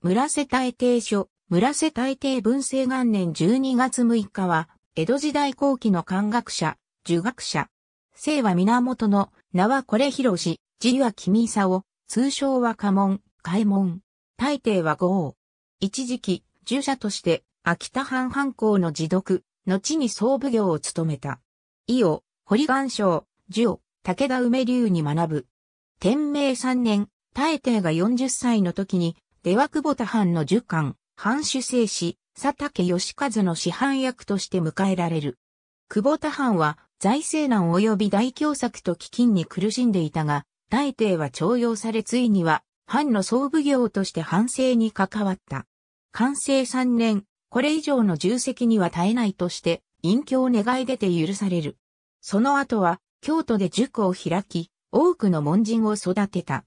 村瀬大帝書、村瀬大帝文政元年12月6日は、江戸時代後期の漢学者、儒学者。姓は源の、名はこれ広し、字は君を、通称は家門、開門。大帝は豪王。一時期、儒者として、秋田藩藩校の自読、後に総奉行を務めた。伊を、堀岩章、儒を、武田梅流に学ぶ。天明三年、大帝が40歳の時に、出羽久保田藩の儒官、藩主制士、佐竹義和の師範役として迎えられる。久保田藩は財政難及び大凶作と飢饉に苦しんでいたが、大帝は徴用されついには、藩の総奉行として藩政に関わった。完成3年、これ以上の重責には耐えないとして、隠居を願い出て許される。その後は、京都で塾を開き、多くの門人を育てた。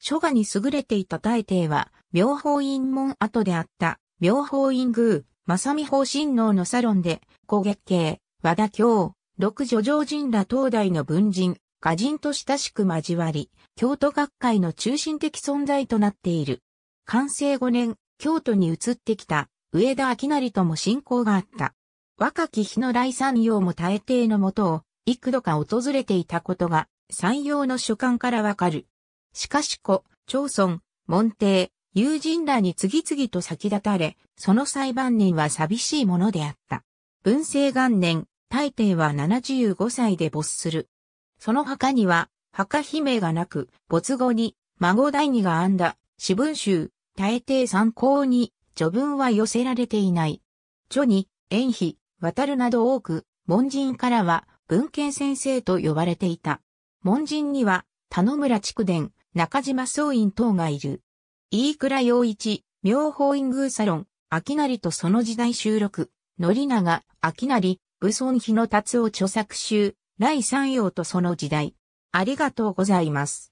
書画に優れていた大帝は、妙法院門跡であった、妙法院宮、正美法親王のサロンで、古月系、和田京、六女上人ら東大の文人、歌人と親しく交わり、京都学会の中心的存在となっている。完成5年、京都に移ってきた、上田明成とも親交があった。若き日の来山陽も大抵のもとを、幾度か訪れていたことが、山陽の書簡からわかる。しかし古、町村、門弟、友人らに次々と先立たれ、その裁判人は寂しいものであった。文政元年、大帝は75歳で没する。その墓には、墓姫がなく、没後に、孫第二が編んだ、私文集、大帝参考に、序文は寄せられていない。著に、縁碑、渡るなど多く、門人からは、文献先生と呼ばれていた。門人には、田野村筑伝、中島総院等がいる。飯倉洋一、妙法院宮サロン、秋成とその時代収録、則長、秋成、武尊日の達を著作集、来三陽とその時代。ありがとうございます。